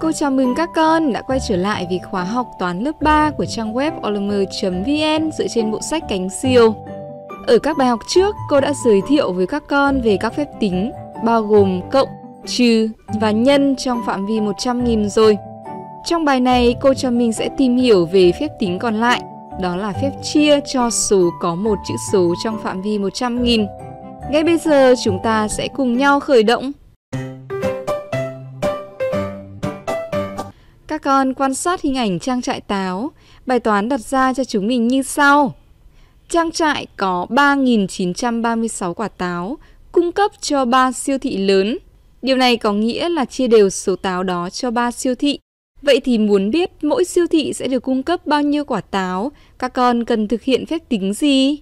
Cô chào mừng các con đã quay trở lại với khóa học toán lớp 3 của trang web olm.vn dựa trên bộ sách Cánh Siêu. Ở các bài học trước, cô đã giới thiệu với các con về các phép tính bao gồm cộng, trừ và nhân trong phạm vi 100.000 rồi. Trong bài này, cô cho mình sẽ tìm hiểu về phép tính còn lại, đó là phép chia cho số có một chữ số trong phạm vi 100.000. Ngay bây giờ chúng ta sẽ cùng nhau khởi động các con quan sát hình ảnh trang trại táo, bài toán đặt ra cho chúng mình như sau. Trang trại có 3.936 quả táo, cung cấp cho 3 siêu thị lớn. Điều này có nghĩa là chia đều số táo đó cho 3 siêu thị. Vậy thì muốn biết mỗi siêu thị sẽ được cung cấp bao nhiêu quả táo, các con cần thực hiện phép tính gì?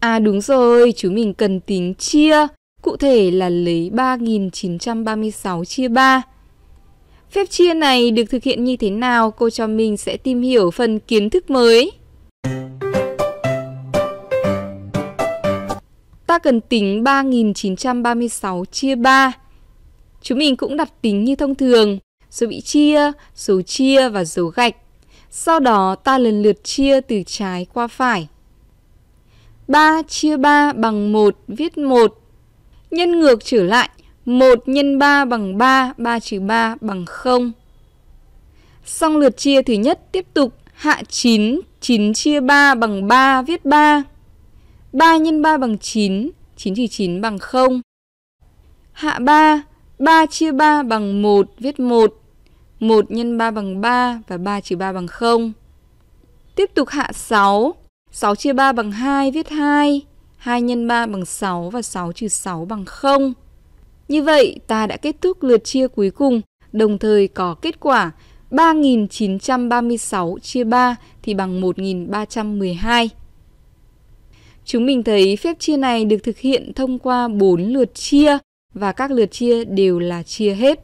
À đúng rồi, chúng mình cần tính chia, cụ thể là lấy 3.936 chia 3. Phép chia này được thực hiện như thế nào, cô cho mình sẽ tìm hiểu phần kiến thức mới. Ta cần tính 3936 chia 3. Chúng mình cũng đặt tính như thông thường, số bị chia, số chia và dấu gạch. Sau đó ta lần lượt chia từ trái qua phải. 3 chia 3 bằng 1 viết 1. Nhân ngược trở lại, 1 x 3 bằng 3, 3 trừ 3 bằng 0. Xong lượt chia thứ nhất tiếp tục hạ 9, 9 chia 3 bằng 3, viết 3. 3 x 3 bằng 9, 9 trừ 9 bằng 0. Hạ 3, 3 chia 3 bằng 1, viết 1. 1 x 3 bằng 3 và 3 trừ 3 bằng 0. Tiếp tục hạ 6, 6 chia 3 bằng 2, viết 2. 2 x 3 bằng 6 và 6 trừ 6 bằng 0. Như vậy, ta đã kết thúc lượt chia cuối cùng, đồng thời có kết quả 3.936 chia 3 thì bằng 1.312. Chúng mình thấy phép chia này được thực hiện thông qua 4 lượt chia và các lượt chia đều là chia hết.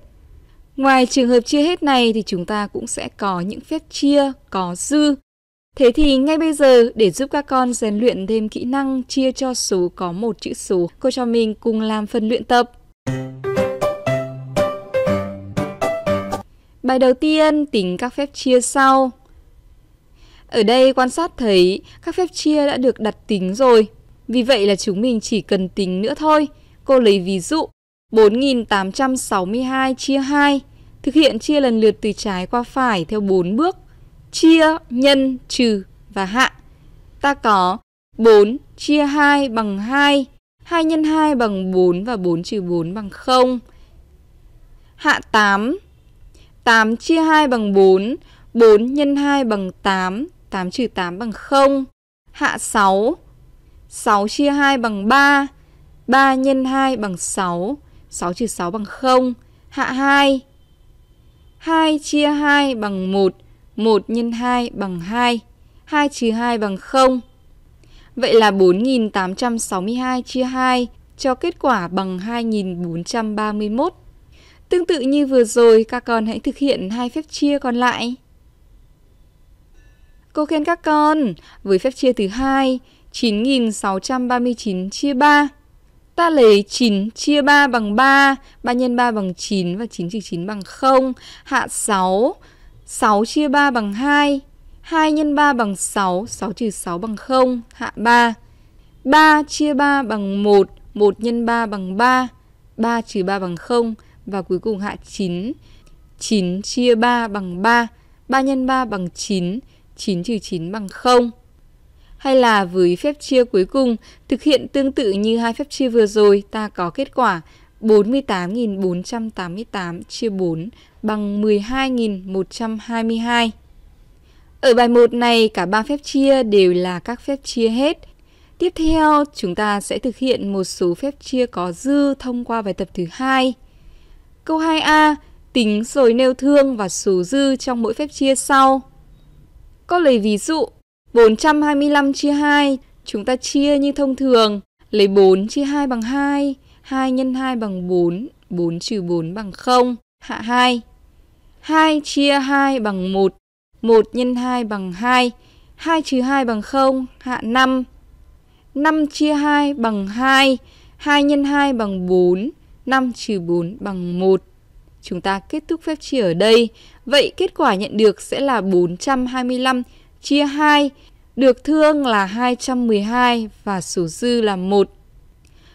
Ngoài trường hợp chia hết này thì chúng ta cũng sẽ có những phép chia có dư. Thế thì ngay bây giờ để giúp các con rèn luyện thêm kỹ năng chia cho số có một chữ số, cô cho mình cùng làm phần luyện tập. Bài đầu tiên tính các phép chia sau. Ở đây quan sát thấy các phép chia đã được đặt tính rồi. Vì vậy là chúng mình chỉ cần tính nữa thôi. Cô lấy ví dụ 4862 chia 2. Thực hiện chia lần lượt từ trái qua phải theo 4 bước. Chia, nhân, trừ và hạ. Ta có 4 chia 2 bằng 2. 2 nhân 2 bằng 4 và 4 trừ 4 bằng 0. Hạ 8 8 chia 2 bằng 4, 4 nhân 2 bằng 8, 8 trừ 8 bằng 0. Hạ 6, 6 chia 2 bằng 3, 3 nhân 2 bằng 6, 6 trừ 6 bằng 0. Hạ 2, 2 chia 2 bằng 1, 1 nhân 2 bằng 2, 2 trừ 2 bằng 0. Vậy là 4.862 chia 2 cho kết quả bằng 2.431. Tương tự như vừa rồi, các con hãy thực hiện hai phép chia còn lại. Cô khen các con, với phép chia thứ hai, 9639 chia 3. Ta lấy 9 chia 3 bằng 3, 3 x 3 bằng 9 và 9 trừ 9 bằng 0. Hạ 6, 6 chia 3 bằng 2, 2 x 3 bằng 6, 6 trừ 6 bằng 0. Hạ 3, 3 chia 3 bằng 1, 1 x 3 bằng 3, 3 trừ 3 bằng 0 và cuối cùng hạ 9. 9 chia 3 bằng 3, 3 x 3 bằng 9, 9 trừ 9 bằng 0. Hay là với phép chia cuối cùng, thực hiện tương tự như hai phép chia vừa rồi, ta có kết quả 48.488 chia 4 bằng 12.122. Ở bài 1 này, cả ba phép chia đều là các phép chia hết. Tiếp theo, chúng ta sẽ thực hiện một số phép chia có dư thông qua bài tập thứ hai. Câu 2A, tính rồi nêu thương và số dư trong mỗi phép chia sau. có lấy ví dụ, 425 chia 2, chúng ta chia như thông thường, lấy 4 chia 2 bằng 2, 2 x 2 bằng 4, 4 trừ 4 bằng 0, hạ 2. 2 chia 2 bằng 1, 1 x 2 bằng 2, 2 trừ 2 bằng 0, hạ 5. 5 chia 2 bằng 2, 2 x 2 bằng 4, 5 trừ 4 bằng 1. Chúng ta kết thúc phép chia ở đây. Vậy kết quả nhận được sẽ là 425 chia 2, được thương là 212 và số dư là 1.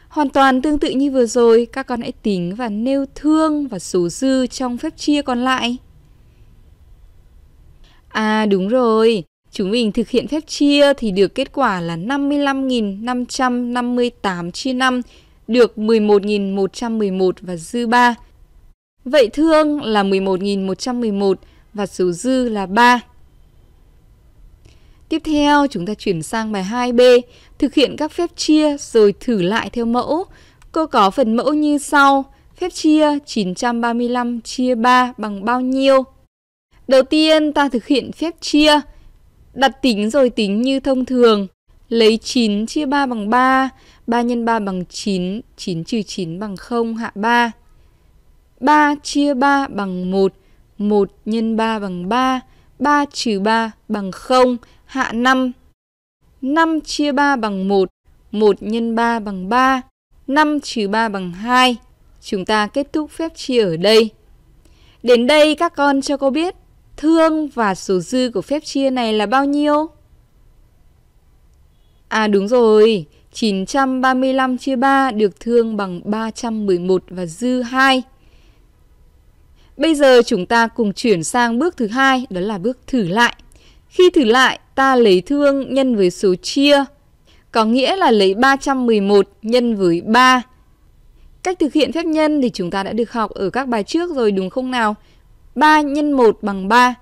Hoàn toàn tương tự như vừa rồi, các con hãy tính và nêu thương và số dư trong phép chia còn lại. À đúng rồi, chúng mình thực hiện phép chia thì được kết quả là 55.558 chia 5 được 11.111 và dư 3. Vậy thương là 11.111 và số dư là 3. Tiếp theo, chúng ta chuyển sang bài 2B, thực hiện các phép chia rồi thử lại theo mẫu. Cô có phần mẫu như sau. Phép chia 935 chia 3 bằng bao nhiêu? Đầu tiên, ta thực hiện phép chia. Đặt tính rồi tính như thông thường. Lấy 9 chia 3 bằng 3 3 x 3 bằng 9, 9 trừ 9 bằng 0, hạ 3. 3 chia 3 bằng 1, 1 x 3 bằng 3, 3 trừ 3 bằng 0, hạ 5. 5 chia 3 bằng 1, 1 x 3 bằng 3, 5 trừ 3 bằng 2. Chúng ta kết thúc phép chia ở đây. Đến đây các con cho cô biết thương và số dư của phép chia này là bao nhiêu? À đúng rồi, 935 chia 3 được thương bằng 311 và dư 2. Bây giờ chúng ta cùng chuyển sang bước thứ hai đó là bước thử lại. Khi thử lại, ta lấy thương nhân với số chia, có nghĩa là lấy 311 nhân với 3. Cách thực hiện phép nhân thì chúng ta đã được học ở các bài trước rồi đúng không nào? 3 nhân 1 bằng 3,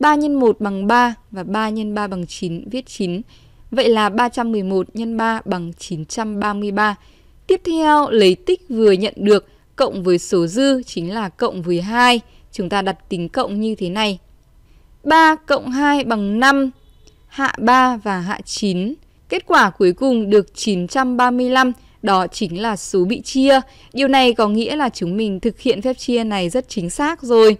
3 nhân 1 bằng 3 và 3 nhân 3 bằng 9, viết 9. Vậy là 311 x 3 bằng 933. Tiếp theo, lấy tích vừa nhận được cộng với số dư chính là cộng với 2. Chúng ta đặt tính cộng như thế này. 3 cộng 2 bằng 5, hạ 3 và hạ 9. Kết quả cuối cùng được 935, đó chính là số bị chia. Điều này có nghĩa là chúng mình thực hiện phép chia này rất chính xác rồi.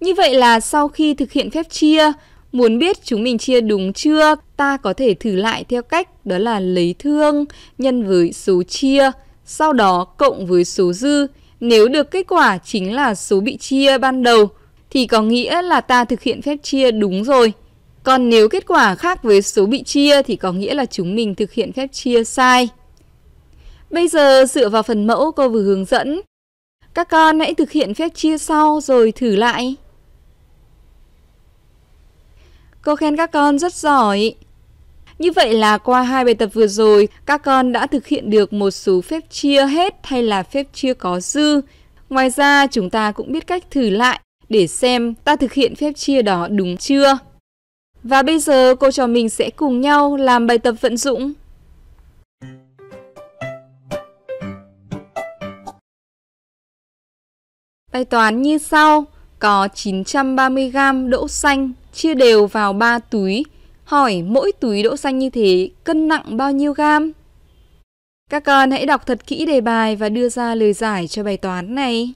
Như vậy là sau khi thực hiện phép chia, muốn biết chúng mình chia đúng chưa ta có thể thử lại theo cách đó là lấy thương nhân với số chia, sau đó cộng với số dư. Nếu được kết quả chính là số bị chia ban đầu thì có nghĩa là ta thực hiện phép chia đúng rồi. Còn nếu kết quả khác với số bị chia thì có nghĩa là chúng mình thực hiện phép chia sai. Bây giờ dựa vào phần mẫu cô vừa hướng dẫn, các con hãy thực hiện phép chia sau rồi thử lại. Cô khen các con rất giỏi. Như vậy là qua hai bài tập vừa rồi, các con đã thực hiện được một số phép chia hết hay là phép chia có dư. Ngoài ra, chúng ta cũng biết cách thử lại để xem ta thực hiện phép chia đó đúng chưa. Và bây giờ cô trò mình sẽ cùng nhau làm bài tập vận dụng. Bài toán như sau, có 930g đỗ xanh chia đều vào 3 túi Hỏi mỗi túi đỗ xanh như thế cân nặng bao nhiêu gam? Các con hãy đọc thật kỹ đề bài và đưa ra lời giải cho bài toán này.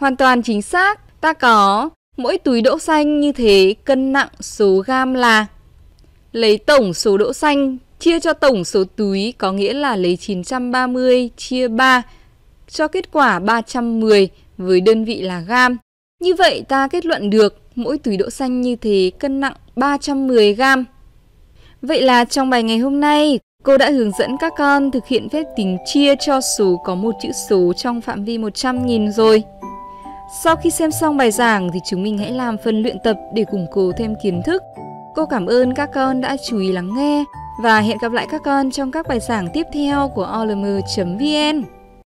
Hoàn toàn chính xác, ta có mỗi túi đỗ xanh như thế cân nặng số gam là lấy tổng số đỗ xanh chia cho tổng số túi có nghĩa là lấy 930 chia 3 cho kết quả 310 với đơn vị là gam. Như vậy ta kết luận được mỗi túi đỗ xanh như thế cân nặng 310 gram. Vậy là trong bài ngày hôm nay, cô đã hướng dẫn các con thực hiện phép tính chia cho số có một chữ số trong phạm vi 100.000 rồi. Sau khi xem xong bài giảng thì chúng mình hãy làm phần luyện tập để củng cố thêm kiến thức. Cô cảm ơn các con đã chú ý lắng nghe và hẹn gặp lại các con trong các bài giảng tiếp theo của olm.vn.